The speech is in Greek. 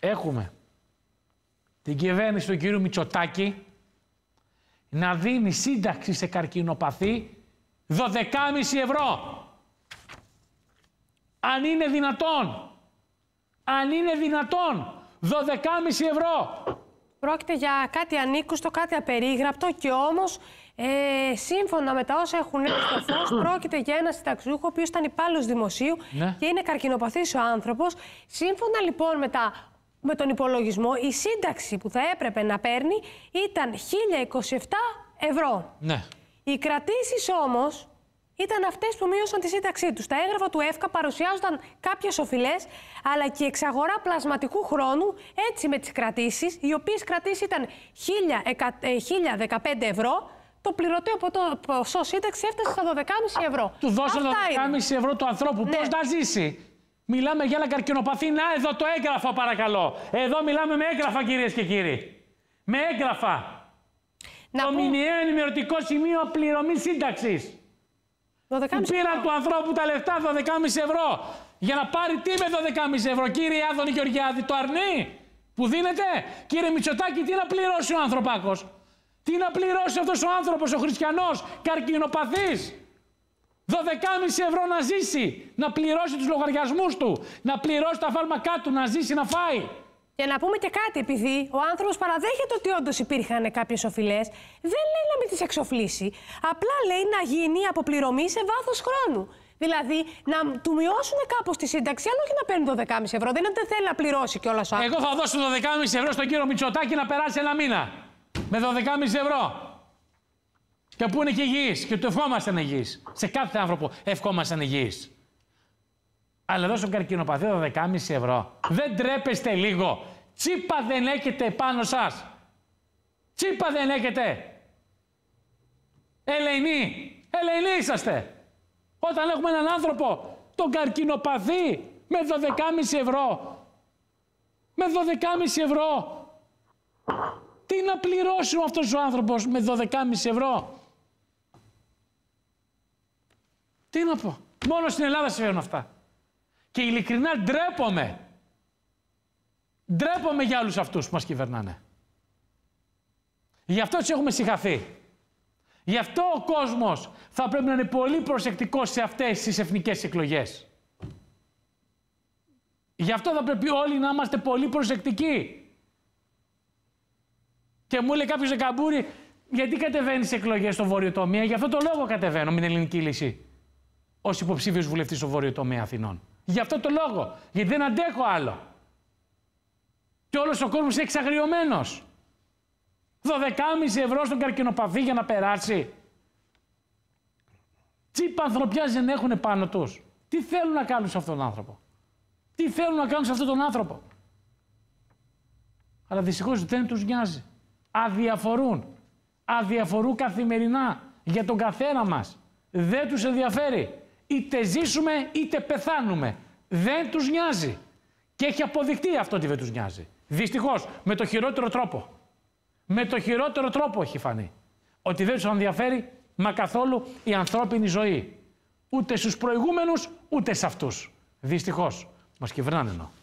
έχουμε την κυβέρνηση του κύριου Μητσοτάκη να δίνει σύνταξη σε καρκινοπαθή 12,5 ευρώ. Αν είναι δυνατόν. Αν είναι δυνατόν. 12,5 ευρώ. Πρόκειται για κάτι ανήκουστο, κάτι απερίγραπτο και όμως ε, σύμφωνα με τα όσα έχουν έρθει στο φως, πρόκειται για ένα συνταξιούχο ο οποίος ήταν υπάλληλος δημοσίου ναι. και είναι καρκινοπαθής ο άνθρωπος. Σύμφωνα λοιπόν με τα με τον υπολογισμό, η σύνταξη που θα έπρεπε να παίρνει ήταν 1027 ευρώ. Ναι. Οι κρατήσεις όμως ήταν αυτές που μείωσαν τη σύνταξή τους. Τα έγγραφα του ΕΦΚΑ παρουσιάζονταν κάποιες οφειλές, αλλά και η εξαγορά πλασματικού χρόνου έτσι με τις κρατήσεις, οι οποίες κρατήσεις ήταν 1015 ε, ευρώ. Το πληρωτέο ποσό σύνταξης έφτασε στα 12,5 ευρώ. Του δώσαν 12,5 ευρώ του ανθρώπου. Ναι. Πώς να ζήσει. Μιλάμε για ένα καρκινοπαθή. Να, εδώ το έγγραφο παρακαλώ. Εδώ μιλάμε με έγγραφα κύριε και κύριοι. Με έγγραφα. Να το μηνιαίο ενημερωτικό σημείο πληρωμής σύνταξης. Του πήραν του ανθρώπου τα λεφτά 12,5 ευρώ. Για να πάρει τι με 12,5 ευρώ, κύριε Άδωνη Γεωργιάδη, το αρνεί που δίνεται. Κύριε Μητσοτάκη, τι να πληρώσει ο ανθρωπάκος. Τι να πληρώσει αυτός ο άνθρωπος ο χριστιανός, καρκινοπαθής. 12,5 ευρώ να ζήσει, να πληρώσει τους λογαριασμούς του, να πληρώσει τα φάρμακά του, να ζήσει, να φάει. Και να πούμε και κάτι, επειδή ο άνθρωπος παραδέχεται ότι όντως υπήρχαν κάποιες οφειλές, δεν λέει να μην τις εξοφλήσει. Απλά λέει να γίνει αποπληρωμή σε βάθος χρόνου. Δηλαδή να του μειώσουν κάπως τη σύνταξη, αλλά όχι να παίρνει 12,5 ευρώ. Δεν είναι ότι θέλει να πληρώσει κιόλας ο Εγώ θα δώσω 12,5 ευρώ στον κύριο Μητσοτάκη να περάσει ένα μήνα. Με 12,5 ευρώ. Και που είναι και υγιής. Και του ευχόμασταν υγιής. Σε κάθε άνθρωπο ευχόμασταν υγιής. Αλλά εδώ στον καρκινοπαθή 12,5 ευρώ. Δεν τρέπεστε λίγο. Τσίπα δεν έχετε πάνω σας. Τσίπα δεν έχετε. Ελεηνοί. Ελεηνοί είσαστε. Όταν έχουμε έναν άνθρωπο, τον καρκινοπαθή, με 12,5 ευρώ. Με 12,5 ευρώ. Τι να πληρώσει αυτός ο άνθρωπος με 12,5 ευρώ. Τι να πω. Μόνο στην Ελλάδα συμβαίνουν αυτά. Και ειλικρινά ντρέπομαι. Ντρέπομαι για όλους αυτούς που μας κυβερνάνε. Γι' αυτό τους έχουμε συγχαθεί. Γι' αυτό ο κόσμος θα πρέπει να είναι πολύ προσεκτικός σε αυτές τις εθνικές εκλογές. Γι' αυτό θα πρέπει όλοι να είμαστε πολύ προσεκτικοί. Και μου λέει κάποιος καμπούρι, γιατί κατεβαίνεις σε εκλογές στο Βόρειο Τομέα, γι' αυτό το λόγο κατεβαίνω με την ελληνική λύση ως υποψήφιος βουλευτής στο βόρειο τομέα Αθηνών. Γι' αυτό το λόγο. Γιατί δεν αντέχω άλλο. Και όλος ο κόσμος είναι εξαγριωμένος. 12,5 ευρώ στον καρκινοπαθή για να περάσει. Τι ανθρωπιά δεν έχουν πάνω τους. Τι θέλουν να κάνουν σε αυτόν τον άνθρωπο. Τι θέλουν να κάνουν σε αυτόν τον άνθρωπο. Αλλά δυστυχώς δεν τους νοιάζει. Αδιαφορούν. Αδιαφορούν καθημερινά για τον καθένα μας. Δεν τους ενδιαφέρει είτε ζήσουμε είτε πεθάνουμε. Δεν τους νοιάζει. Και έχει αποδειχτεί αυτό ότι δεν τους νοιάζει. Δυστυχώς, με το χειρότερο τρόπο. Με το χειρότερο τρόπο έχει φανεί. Ότι δεν τους ενδιαφέρει μα καθόλου η ανθρώπινη ζωή. Ούτε στους προηγούμενους, ούτε σε αυτούς. Δυστυχώς. Μας κυβερνάνε εννοώ.